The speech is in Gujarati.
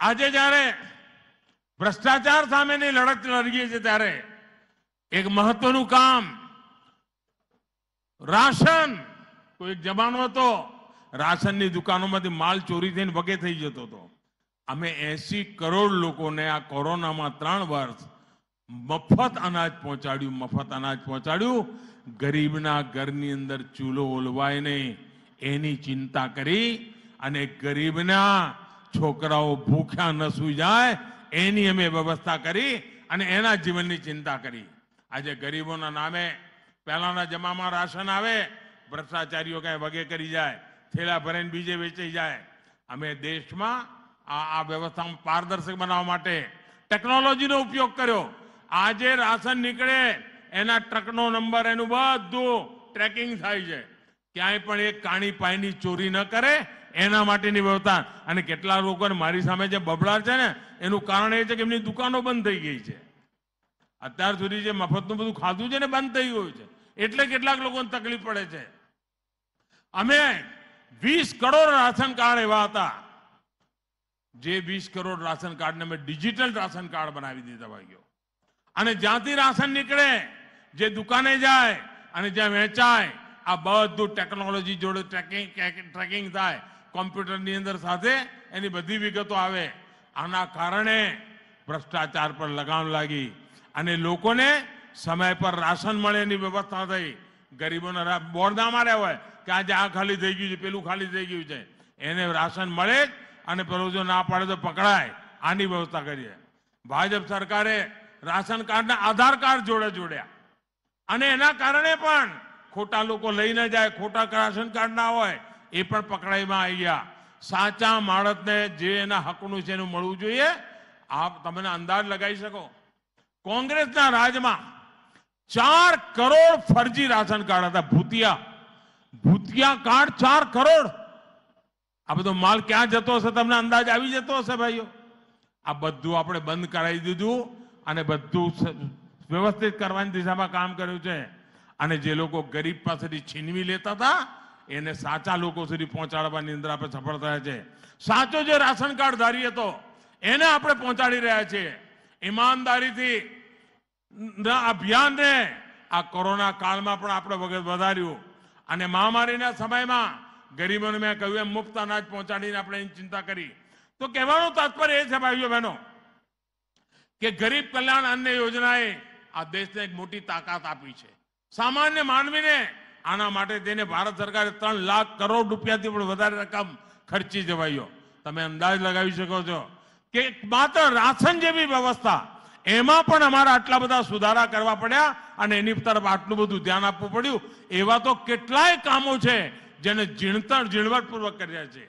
આજે જયારે ભ્રષ્ટાચાર સામેની લડત લડીએ છીએ ત્યારે એક મહત્વનું કામ રાશન કોઈ જમાનો હતો રાશનની દુકાનોમાંથી માલ ચોરી થઈને ભગે થઈ જતો હતો અમે એસી કરોડ લોકોને આ કોરોનામાં ત્રણ વર્ષ મફત અનાજ પહોંચાડ્યું મફત અનાજ પહોંચાડ્યું ગરીબના ઘરની અંદર ચૂલો ઓલવાય નહીં એની ચિંતા કરી અને ગરીબના છોકરાઓ ભૂખ્યા ન સૂઈ જાય એની અમે વ્યવસ્થા કરી અને એના જીવનની ચિંતા કરી આજે ગરીબોના નામે પહેલાના જમામાં રાશન આવે ભ્રષ્ટાચારીઓ કાંઈ વગે કરી જાય થેલા ભરાઈને બીજે વેચી જાય અમે દેશમાં આ આ વ્યવસ્થામાં પારદર્શક બનાવવા માટે ટેકનોલોજીનો ઉપયોગ કર્યો આજે રાશન નીકળે એના ટ્રકનો નંબર એનું બધું ટ્રેકિંગ થાય છે ક્યાંય પણ એક કાણી પાણીની ચોરી ન કરે એના માટેની વ્યવસ્થા અને કેટલા લોકોને મારી સામે જે બબડા છે ને એનું કારણ એ છે કે એમની દુકાનો બંધ થઈ ગઈ છે અત્યાર સુધી જે મફતનું બધું ખાધું છે ને બંધ થઈ ગયું છે એટલે કેટલાક લોકોને તકલીફ પડે છે અમે વીસ કરોડ રાશન કાર્ડ એવા હતા જે વીસ કરોડ રાશન કાર્ડને અમે ડિજિટલ રાશન કાર્ડ બનાવી દીધા ભાઈઓ અને જ્યાંથી રાશન નીકળે જે દુકાને જાય અને જ્યાં વેચાય આ બધું ટેકનોલોજી જોડે ટ્રેકિંગ ટ્રેકિંગ થાય કોમ્પ્યુટરની અંદર સાથે એની બધી વિગતો આવે આના કારણે ભ્રષ્ટાચાર પર લગામ લાગી અને લોકોને સમય પર રાશન મળે એની વ્યવસ્થા થઈ ગરીબોના બોર્ડ ના માર્યા હોય કે આજે આ ખાલી થઈ ગયું છે પેલું ખાલી થઈ ગયું છે એને રાશન મળે અને પેલું ના પાડે તો પકડાય આની વ્યવસ્થા કરીએ ભાજપ સરકારે રાશન કાર્ડના આધાર કાર્ડ જોડે જોડ્યા અને એના કારણે પણ ખોટા લોકો લઈ ન જાય ખોટા રાશન કાર્ડ ના હોય એ પણ પકડાઈમાં આવી ગયા સાચા માણસને જે એના હકનું છે એનું મળવું જોઈએ આપ તમને અંદાજ લગાવી શકો કોંગ્રેસના રાજમાં ચાર કરોડ ફરજી રાશન કાર્ડ હતા ભૂતિયા ભૂતિયા કાર્ડ ચાર કરોડ આ બધો માલ ક્યાં જતો હશે તમને અંદાજ આવી જતો હશે ભાઈઓ આ બધું આપણે બંધ કરાવી દીધું અને બધું વ્યવસ્થિત કરવાની દિશામાં કામ કર્યું છે અને જે લોકો ગરીબ પાસેથી છીનવી લેતા હતા એને સાચા લોકો સુધી પહોંચાડવાની અંદર આપણે સફળ થયા છે સાચો જે રાશન કાર્ડ ધારી હતો એને આપણે પહોંચાડી રહ્યા છીએ ઈમાનદારીથી અભિયાનને આ કોરોના કાળમાં પણ આપણે વગર વધાર્યું અને મહામારીના સમયમાં ગરીબોને મેં કહ્યું એમ મુફત અનાજ પહોંચાડીને આપણે એની ચિંતા કરી તો કહેવાનું તાત્પર્ય એ છે ભાઈઓ બહેનો કે ગરીબ કલ્યાણ અન્ય યોજનાએ આ દેશને એક મોટી તાકાત આપી છે સામાન્ય માનવીને આના માટે તેને ભારત સરકારે ત્રણ લાખ કરોડ રૂપિયાથી પણ વધારે રકમ ખર્ચી જવાયો તમે અંદાજ લગાવી શકો છો કે માત્ર રાશન જેવી વ્યવસ્થા એમાં પણ અમારા આટલા બધા સુધારા કરવા પડ્યા અને એની તરફ આટલું બધું ધ્યાન આપવું પડ્યું એવા તો કેટલાય કામો છે જેને જીણતર ઝીણવટપૂર્વક કર્યા છે